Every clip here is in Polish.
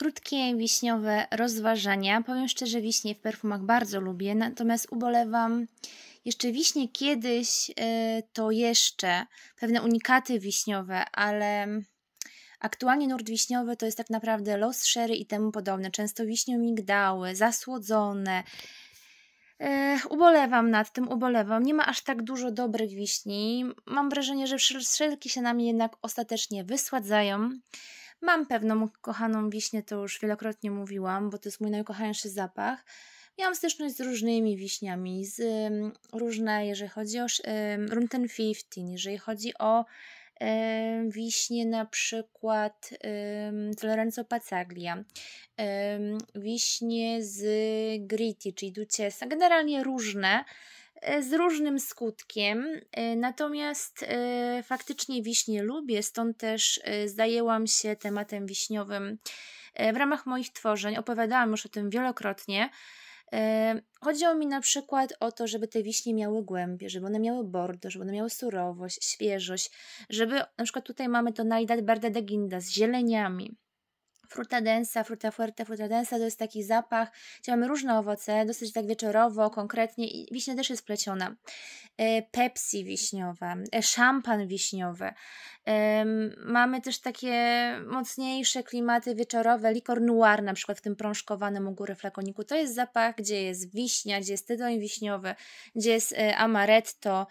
krótkie wiśniowe rozważania. Powiem szczerze, wiśnie w perfumach bardzo lubię, natomiast ubolewam jeszcze wiśnie kiedyś y, to jeszcze pewne unikaty wiśniowe, ale aktualnie nurt wiśniowy to jest tak naprawdę los szery i temu podobne. Często wiśnią migdały, zasłodzone. Y, ubolewam nad tym, ubolewam. Nie ma aż tak dużo dobrych wiśni. Mam wrażenie, że wszelkie się nami jednak ostatecznie wysładzają. Mam pewną kochaną wiśnię, to już wielokrotnie mówiłam, bo to jest mój najkochańszy zapach. Miałam styczność z różnymi wiśniami, z różne, jeżeli chodzi o um, Room 1015, jeżeli chodzi o wiśnie na przykład um, z Lorenzo Pacaglia, wiśnie z Gritti, czyli Duciesa, generalnie różne. E, z różnym skutkiem. E, natomiast e, faktycznie wiśnie lubię, stąd też zajęłam się tematem wiśniowym w ramach moich tworzeń. Opowiadałam już o tym wielokrotnie. Chodziło mi na przykład o to, żeby te wiśnie miały głębie, żeby one miały bordo, żeby one miały surowość, świeżość, żeby na przykład tutaj mamy to Naidad Barda de Ginda z zieleniami, densa, fruta fuerte, densa, to jest taki zapach, gdzie mamy różne owoce, dosyć tak wieczorowo, konkretnie i wiśnia też jest pleciona. E, Pepsi wiśniowa, e, szampan wiśniowy. Mamy też takie mocniejsze klimaty wieczorowe, likor noir na przykład w tym prążkowanym u góry flakoniku. To jest zapach, gdzie jest wiśnia, gdzie jest tytoń wiśniowy, gdzie jest e, amaretto.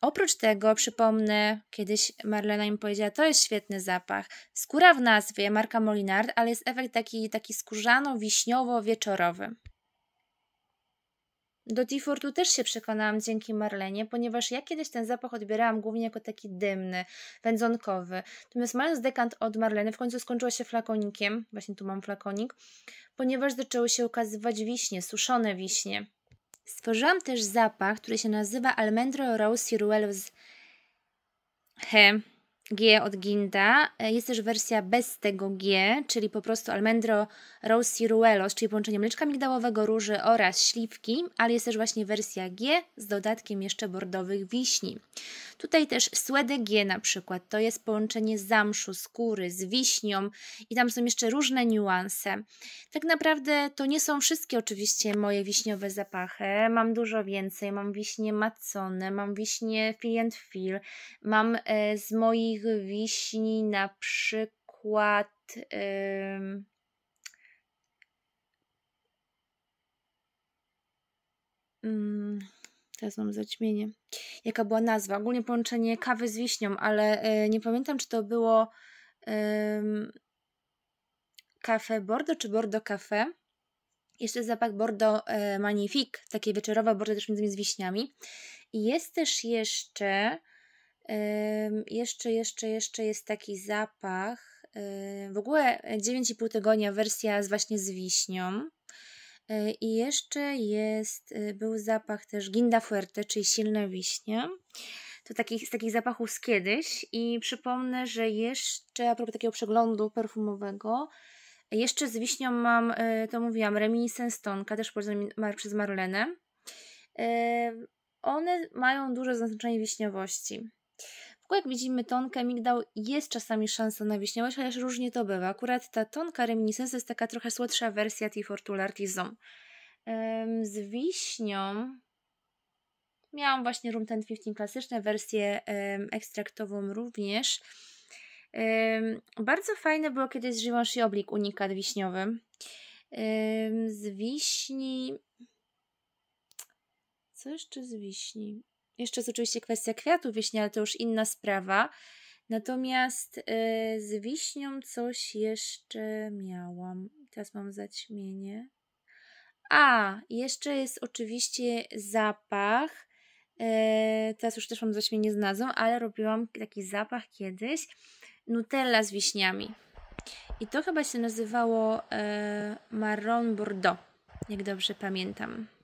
Oprócz tego przypomnę, kiedyś Marlena im powiedziała, to jest świetny zapach. Skóra w nazwie, marka Molinard, ale jest efekt taki, taki skórzano-wiśniowo-wieczorowy. Do t też się przekonałam dzięki Marlenie, ponieważ ja kiedyś ten zapach odbierałam głównie jako taki dymny, wędzonkowy. Natomiast mając dekant od Marleny, w końcu skończyła się flakonikiem, właśnie tu mam flakonik, ponieważ zaczęły się ukazywać wiśnie, suszone wiśnie. Stworzyłam też zapach, który się nazywa Almendro Rose z He, G od Ginda. E, jest też wersja bez tego G, czyli po prostu Almendro rossi Ciruelos, czyli połączenie mleczka migdałowego, róży oraz śliwki, ale jest też właśnie wersja G z dodatkiem jeszcze bordowych wiśni. Tutaj też suede G na przykład, to jest połączenie zamszu, skóry z wiśnią i tam są jeszcze różne niuanse. Tak naprawdę to nie są wszystkie oczywiście moje wiśniowe zapachy, mam dużo więcej, mam wiśnie macone, mam wiśnie fill and fill, mam e, z moich nich wiśni na przykład yy, teraz mam zaćmienie, jaka była nazwa, ogólnie połączenie kawy z wiśnią, ale y, nie pamiętam czy to było kafe Bordo czy Bordo kafe. Jeszcze zapach Bordo y, Magnifique, takie wieczorowe, Bordo też między z wiśniami. I jest też jeszcze jeszcze, jeszcze, jeszcze jest taki zapach. W ogóle 9,5 tygodnia wersja z właśnie z wiśnią. E, I jeszcze jest, e, był zapach też Ginda Fuerte, czyli silna wiśnia. To takich, z takich zapachów z kiedyś. I przypomnę, że jeszcze, a propos takiego przeglądu perfumowego, jeszcze z wiśnią mam, e, to mówiłam, Reminiscence Tonka, też przez Marlenę. One mają duże zaznaczenie wiśniowości. Bo jak widzimy, tonkę migdał jest czasami szansa na wiśniowość, chociaż różnie to bywa. Akurat ta tonka reminiscencja jest taka trochę słodsza wersja tej Fortuna Artisan. Z wiśnią miałam właśnie Room 1015 klasyczne, wersję ekstraktową również. Bardzo fajne było kiedyś z żywą Oblik unikat wiśniowy. Z wiśni... Co jeszcze z wiśni? Jeszcze jest oczywiście kwestia kwiatu wiśni, ale to już inna sprawa. Natomiast yy, z wiśnią coś jeszcze miałam. Teraz mam zaćmienie. A, jeszcze jest oczywiście zapach. Yy, teraz już też mam zaćmienie z nazwą, ale robiłam taki zapach kiedyś. Nutella z wiśniami. I to chyba się nazywało yy, Marron Bordeaux, jak dobrze pamiętam.